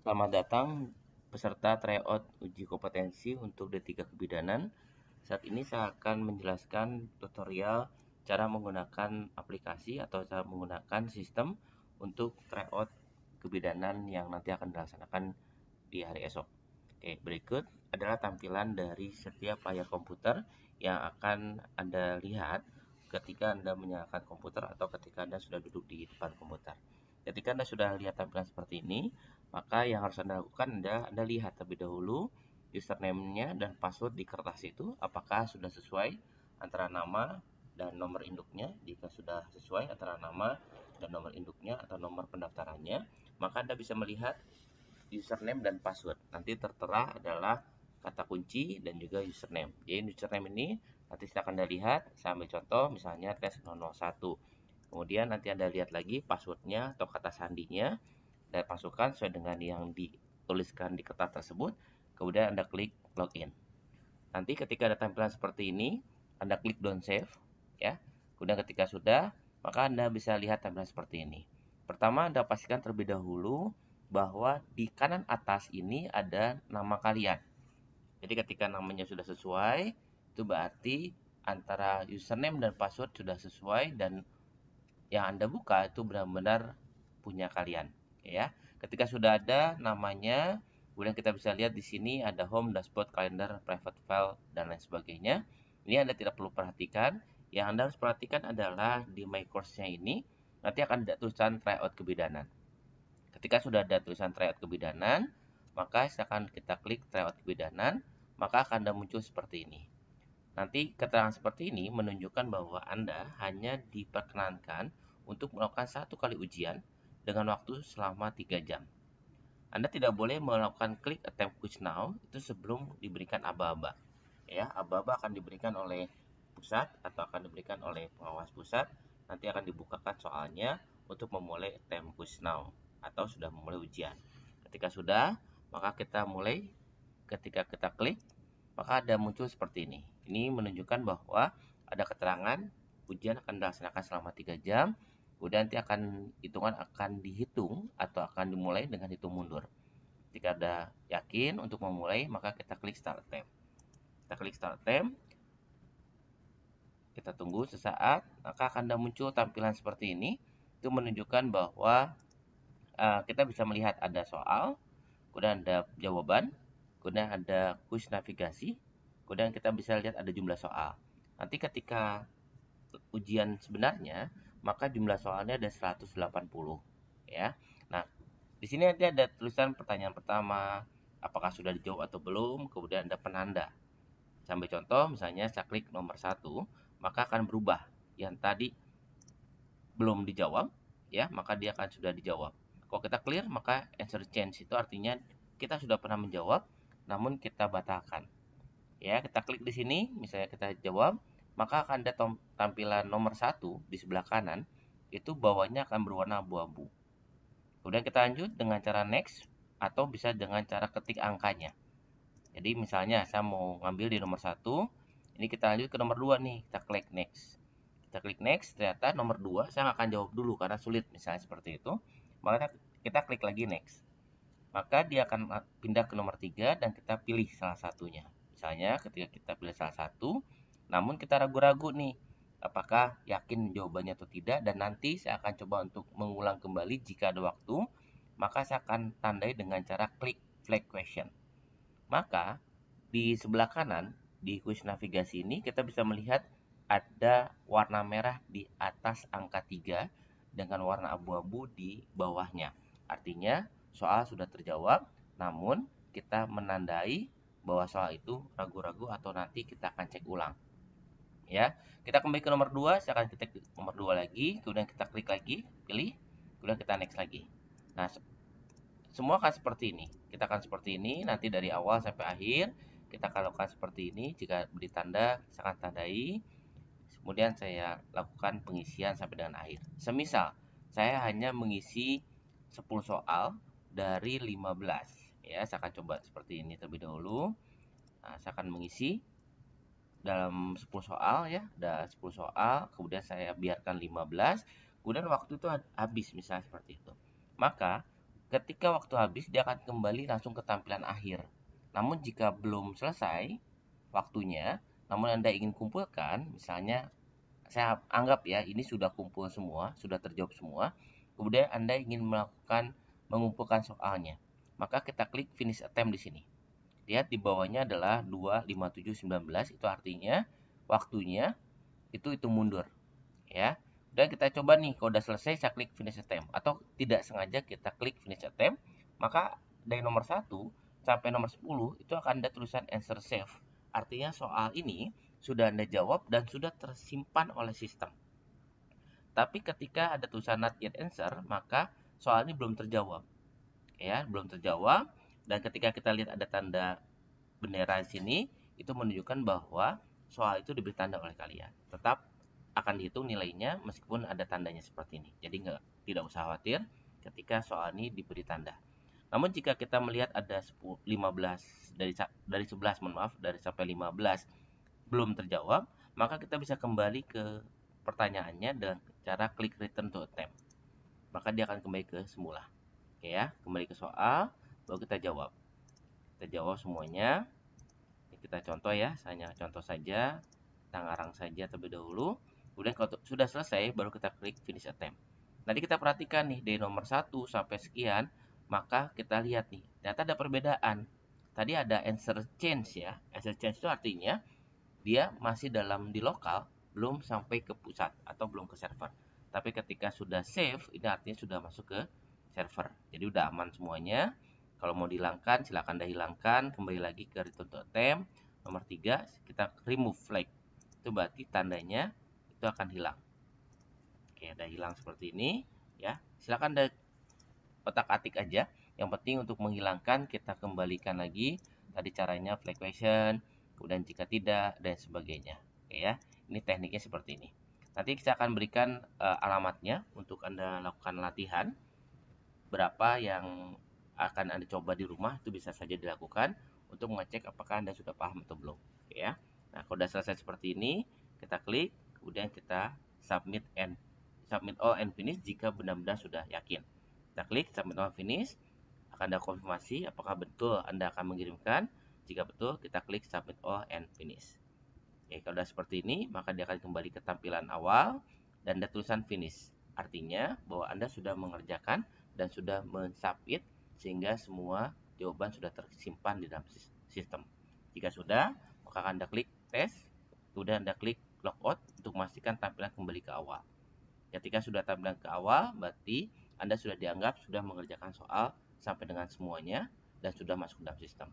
Selamat datang peserta tryout uji kompetensi untuk D3 Kebidanan. Saat ini saya akan menjelaskan tutorial cara menggunakan aplikasi atau cara menggunakan sistem untuk tryout kebidanan yang nanti akan dilaksanakan di hari esok. Oke, berikut adalah tampilan dari setiap layar komputer yang akan Anda lihat ketika Anda menyalakan komputer atau ketika Anda sudah duduk di depan komputer. Ketika Anda sudah lihat tampilan seperti ini, maka yang harus Anda lakukan Anda, Anda lihat terlebih dahulu username-nya dan password di kertas itu apakah sudah sesuai antara nama dan nomor induknya. Jika sudah sesuai antara nama dan nomor induknya atau nomor pendaftarannya, maka Anda bisa melihat username dan password. Nanti tertera adalah kata kunci dan juga username. Jadi username ini nanti silahkan Anda lihat. Saya ambil contoh misalnya tes 001. Kemudian nanti Anda lihat lagi passwordnya atau kata sandinya dan pasukan sesuai dengan yang dituliskan di kertas tersebut. Kemudian Anda klik login. Nanti ketika ada tampilan seperti ini, Anda klik don't save ya. Kemudian ketika sudah, maka Anda bisa lihat tampilan seperti ini. Pertama, Anda pastikan terlebih dahulu bahwa di kanan atas ini ada nama kalian. Jadi ketika namanya sudah sesuai, itu berarti antara username dan password sudah sesuai dan yang Anda buka itu benar-benar punya kalian ya ketika sudah ada namanya kemudian kita bisa lihat di sini ada home dashboard calendar private file dan lain sebagainya ini anda tidak perlu perhatikan yang anda harus perhatikan adalah di my course-nya ini nanti akan ada tulisan tryout kebidanan ketika sudah ada tulisan tryout kebidanan maka silakan kita klik tryout kebidanan maka akan ada muncul seperti ini nanti keterangan seperti ini menunjukkan bahwa anda hanya diperkenankan untuk melakukan satu kali ujian dengan waktu selama 3 jam. Anda tidak boleh melakukan klik attempt quiz now itu sebelum diberikan aba-aba. Ya, aba-aba akan diberikan oleh pusat atau akan diberikan oleh pengawas pusat. Nanti akan dibukakan soalnya untuk memulai attempt quiz now atau sudah memulai ujian. Ketika sudah, maka kita mulai ketika kita klik maka ada muncul seperti ini. Ini menunjukkan bahwa ada keterangan ujian akan dilaksanakan selama 3 jam Kemudian nanti akan hitungan akan dihitung atau akan dimulai dengan hitung mundur. Jika ada yakin untuk memulai, maka kita klik start time. Kita klik start time. Kita tunggu sesaat, maka akan ada muncul tampilan seperti ini. Itu menunjukkan bahwa uh, kita bisa melihat ada soal, kemudian ada jawaban, kemudian ada kuis navigasi, kemudian kita bisa lihat ada jumlah soal. Nanti ketika ujian sebenarnya maka jumlah soalnya ada 180 ya. Nah, di sini nanti ada tulisan pertanyaan pertama, apakah sudah dijawab atau belum, kemudian ada penanda. Sampai contoh misalnya saya klik nomor 1, maka akan berubah. Yang tadi belum dijawab ya, maka dia akan sudah dijawab. Kalau kita clear maka answer change itu artinya kita sudah pernah menjawab namun kita batalkan. Ya, kita klik di sini misalnya kita jawab maka akan ada tampilan nomor satu di sebelah kanan itu bawahnya akan berwarna abu-abu. Kemudian kita lanjut dengan cara next atau bisa dengan cara ketik angkanya. Jadi misalnya saya mau ngambil di nomor satu, ini kita lanjut ke nomor dua nih, kita klik next. Kita klik next, ternyata nomor dua saya akan jawab dulu karena sulit misalnya seperti itu. Maka kita klik lagi next. Maka dia akan pindah ke nomor tiga dan kita pilih salah satunya. Misalnya ketika kita pilih salah satu, namun kita ragu-ragu nih apakah yakin jawabannya atau tidak dan nanti saya akan coba untuk mengulang kembali jika ada waktu maka saya akan tandai dengan cara klik flag question maka di sebelah kanan di kuis navigasi ini kita bisa melihat ada warna merah di atas angka 3 dengan warna abu-abu di bawahnya artinya soal sudah terjawab namun kita menandai bahwa soal itu ragu-ragu atau nanti kita akan cek ulang ya. Kita kembali ke nomor 2, silakan kita klik nomor 2 lagi, kemudian kita klik lagi, pilih, kemudian kita next lagi. Nah, semua akan seperti ini. Kita akan seperti ini nanti dari awal sampai akhir kita akan lakukan seperti ini. Jika beri tanda, saya akan tandai. Kemudian saya lakukan pengisian sampai dengan akhir. Semisal saya hanya mengisi 10 soal dari 15 ya saya akan coba seperti ini terlebih dahulu nah, saya akan mengisi dalam 10 soal ya, ada 10 soal, kemudian saya biarkan 15, kemudian waktu itu habis misalnya seperti itu. Maka ketika waktu habis dia akan kembali langsung ke tampilan akhir. Namun jika belum selesai waktunya, namun Anda ingin kumpulkan, misalnya saya anggap ya ini sudah kumpul semua, sudah terjawab semua. Kemudian Anda ingin melakukan mengumpulkan soalnya. Maka kita klik finish attempt di sini lihat di bawahnya adalah 25719 itu artinya waktunya itu itu mundur ya dan kita coba nih kalau udah selesai saya klik finish attempt atau tidak sengaja kita klik finish attempt maka dari nomor 1 sampai nomor 10 itu akan ada tulisan answer safe artinya soal ini sudah Anda jawab dan sudah tersimpan oleh sistem tapi ketika ada tulisan not yet answer maka soal ini belum terjawab ya belum terjawab dan ketika kita lihat ada tanda bendera di sini, itu menunjukkan bahwa soal itu diberi tanda oleh kalian. Tetap akan dihitung nilainya meskipun ada tandanya seperti ini. Jadi enggak, tidak usah khawatir ketika soal ini diberi tanda. Namun jika kita melihat ada 10, 15 dari dari 11 mohon maaf dari sampai 15 belum terjawab, maka kita bisa kembali ke pertanyaannya dengan cara klik return to attempt. Maka dia akan kembali ke semula. Oke ya, kembali ke soal baru kita jawab kita jawab semuanya kita contoh ya hanya contoh saja tangarang saja terlebih dahulu kemudian kalau sudah selesai baru kita klik finish attempt nanti kita perhatikan nih dari nomor 1 sampai sekian maka kita lihat nih ternyata ada perbedaan tadi ada answer change ya answer change itu artinya dia masih dalam di lokal belum sampai ke pusat atau belum ke server tapi ketika sudah save ini artinya sudah masuk ke server jadi udah aman semuanya kalau mau dihilangkan, silakan Anda hilangkan. Kembali lagi ke return Nomor 3, kita remove flag. Itu berarti tandanya itu akan hilang. Oke, ada hilang seperti ini. ya. Silakan Anda otak-atik aja. Yang penting untuk menghilangkan, kita kembalikan lagi. Tadi caranya flag question, kemudian jika tidak, dan sebagainya. Oke ya, ini tekniknya seperti ini. Nanti kita akan berikan uh, alamatnya untuk Anda lakukan latihan. Berapa yang akan Anda coba di rumah itu bisa saja dilakukan untuk mengecek apakah Anda sudah paham atau belum ya. Nah, kalau sudah selesai seperti ini, kita klik, kemudian kita submit and submit all and finish jika benar-benar sudah yakin. Kita klik submit all and finish, akan ada konfirmasi apakah betul Anda akan mengirimkan. Jika betul, kita klik submit all and finish. Oke, kalau sudah seperti ini, maka dia akan kembali ke tampilan awal dan ada tulisan finish. Artinya bahwa Anda sudah mengerjakan dan sudah mensubmit sehingga semua jawaban sudah tersimpan di dalam sistem. Jika sudah, maka Anda klik tes, kemudian Anda klik logout untuk memastikan tampilan kembali ke awal. Ketika sudah tampilan ke awal, berarti Anda sudah dianggap sudah mengerjakan soal sampai dengan semuanya dan sudah masuk dalam sistem.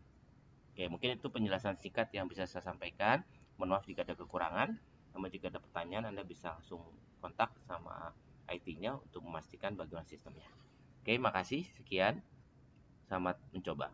Oke, mungkin itu penjelasan singkat yang bisa saya sampaikan. Mohon maaf jika ada kekurangan. Namun jika ada pertanyaan, Anda bisa langsung kontak sama IT-nya untuk memastikan bagaimana sistemnya. Oke, makasih. Sekian. Selamat mencoba